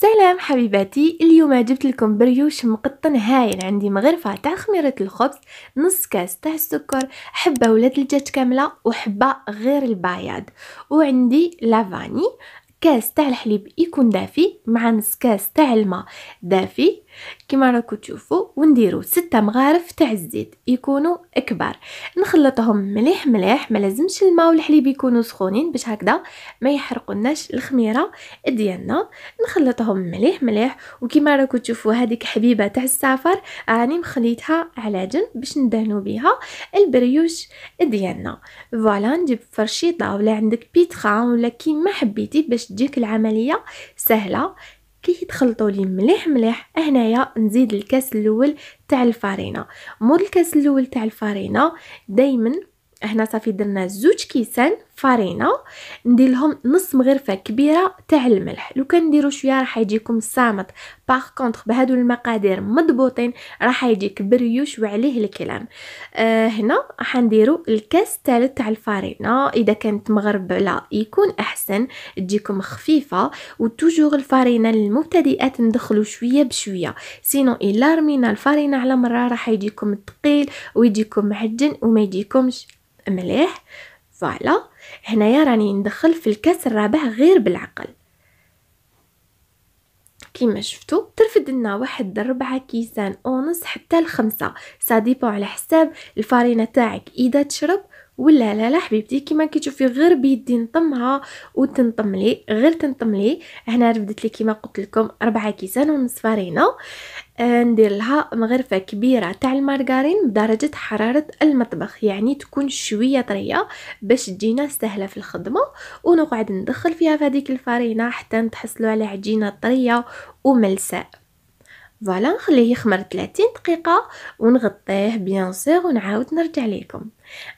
سلام حبيباتي اليوم جبت لكم بريوش مقطن هايل عندي مغرفة تاع خميرة الخبز نص كاس تاع السكر حبة ولاد الدجاج كاملة وحبة غير البياض وعندي لافاني كاس تاع الحليب يكون دافي مع نص كاس تاع الماء دافي كما راكم تشوفوا ونديروا ستة مغارف تاع الزيت يكونوا كبار نخلطهم مليح مليح ما لازمش الماء والحليب يكونوا سخونين باش هكذا ما يحرقوناش الخميره ديالنا نخلطهم مليح مليح وكما راكم تشوفوا هذيك حبيبه تاع السفر راني مخليتها على جنب باش ندهنوا بها البريوش ديالنا فوالا نجيب فرشيطه ولا عندك بيتخان ولا كيما حبيتي باش تجيك العمليه سهله كي تخلطوا لي مليح مليح هنايا نزيد الكاس الاول تاع الفرينه مور الكاس الاول تاع الفرينه دائما هنا صافي درنا زوج كيسان فارينه ندير لهم نص مغرفه كبيره تاع الملح لو نديرو شويه راح يجيكم صامت باغ كونطخ بهادو المقادير مضبوطين راح يجيك بريوش وعليه الكلام آه هنا راح نديرو الكاس الثالث تاع الفارينه اذا كانت مغربله يكون احسن تجيكم خفيفه وتوجور الفارينه للمبتدئات ندخلو شويه بشويه سينو الا رمينا الفارينه على مره راح يجيكم ثقيل ويجيكم معجن وما يجيكمش مليح فوالا هنايا راني ندخل في الكاس الرابع غير بالعقل كيما شفتو ترفد لنا واحد ربعة كيسان اونص حتى لخمسة سا ديبو على حساب الفرينه تاعك اذا تشرب ولا لا لا حبيبتي كيما كتشوفي غير بيدي نطمها وتنطملي غير تنطملي هنا ردت لي كيما قلت لكم 4 كيسان ونص فارينه آه، ندير لها مغرفه كبيره تاع المارغرين بدرجه حراره المطبخ يعني تكون شويه طريه باش تجينا سهله في الخدمه ونقعد ندخل فيها في هذيك الفرينه حتى نتحصلوا على عجينه طريه وملساء فوالا نخليه يخمر 30 دقيقه ونغطيه بيان سيغ ونعاود نرجع لكم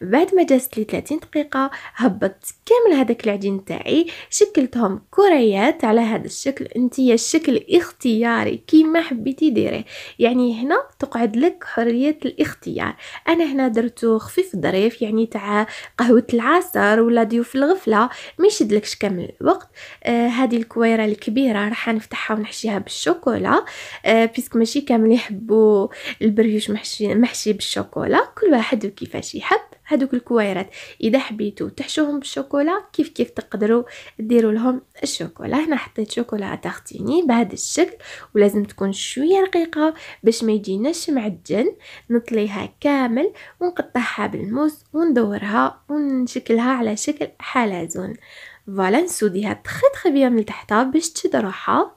بعد ما جازت لي 30 دقيقه هبطت كامل هذاك العجين تاعي شكلتهم كريات على هذا الشكل انتيا الشكل اختياري كيما حبيتي ديريه يعني هنا تقعد لك حريه الاختيار انا هنا درتو خفيف ظريف يعني تاع قهوه العصر ولا ضيوف الغفله ما يشدلكش كامل الوقت آه هذه الكويره الكبيره راح نفتحها ونحشيها بالشوكولا آه بيسك ماشي كامل يحبوا البريوش محشي محشي بالشوكولا كل واحد وكيفاش يحب الحب هذوك الكويرات اذا حبيتوا تحشوهم بالشوكولا كيف كيف تقدروا ديروا لهم الشوكولا هنا حطيت شوكولا تارتيني بهذا الشكل ولازم تكون شويه رقيقه باش ما يجيناش معجن نطليها كامل ونقطعها بالموس وندورها ونشكلها على شكل حلزون فوالا نسوديها تخي تخي بيان من تحتها باش تشد روحها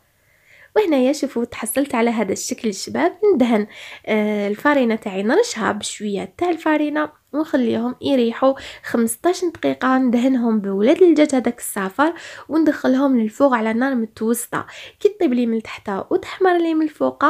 وهنايا شوفوا تحصلت على هذا الشكل الشباب ندهن آه الفرينه تاعي نرشها بشويه تاع الفرينه ونخليهم يريحوا 15 دقيقه ندهنهم بولاد الدجاج هذاك السعفر وندخلهم للفوق على نار متوسطه كي طيب لي من تحت وتحمر لي من الفوق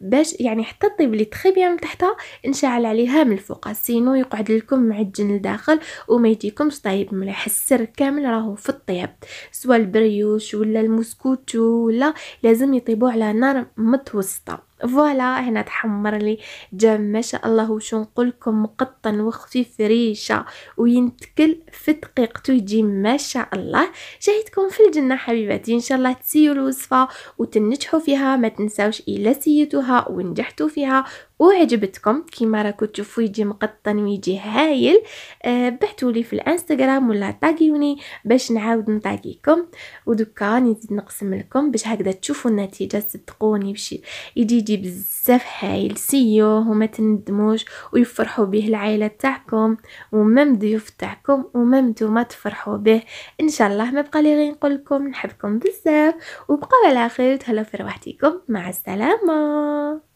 باش يعني حتى طيب لي تخي بيان من تحت نشعل عليها من الفوق سينو يقعد لكم معجن لداخل وما يجيكمش طايب مليح السر كامل راهو في الطياب سواء البريوش ولا المسكوتو ولا لازم يطيبوا على نار متوسطه فوالا هنا تحمر لي جام ما شاء الله وش نقول لكم مقطن وخفيف ريشه وينتكل في دقيقته يجي ما شاء الله شاهدكم في الجنه حبيباتي ان شاء الله تسيو الوصفه وتنجحوا فيها ما تنساوش الا سيتوها ونجحتوا فيها وعجبتكم كيما راكم تشوفوا يجي مقطن ويجي هايل آه، بعثوا لي في الانستغرام ولا تاغيوني باش نعاود نطاقيكم ودكا نزيد نقسم لكم باش هكذا تشوفوا النتيجه صدقوني باش يجي يجي بزاف هايل سيوه وما تندموش ويفرحوا به العائله تاعكم ومام ضيوف تاعكم ومام نتوما تفرحوا به ان شاء الله ما بقى لي غير نقول لكم نحبكم بزاف وبقاو على خير تهلاو في رواحتكم مع السلامه